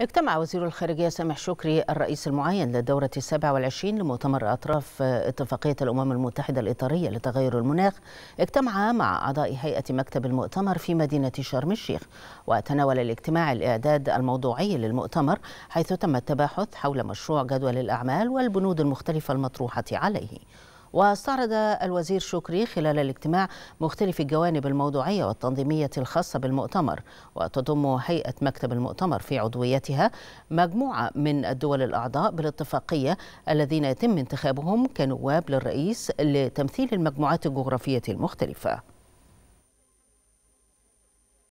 اجتمع وزير الخارجية سامح شكري الرئيس المعين للدورة السابعة والعشرين لمؤتمر أطراف اتفاقية الأمم المتحدة الإطارية لتغير المناخ اجتمع مع أعضاء هيئة مكتب المؤتمر في مدينة شرم الشيخ وتناول الاجتماع الإعداد الموضوعي للمؤتمر حيث تم التباحث حول مشروع جدول الأعمال والبنود المختلفة المطروحة عليه واستعرض الوزير شكري خلال الاجتماع مختلف الجوانب الموضوعية والتنظيمية الخاصة بالمؤتمر وتضم هيئة مكتب المؤتمر في عضويتها مجموعة من الدول الأعضاء بالاتفاقية الذين يتم انتخابهم كنواب للرئيس لتمثيل المجموعات الجغرافية المختلفة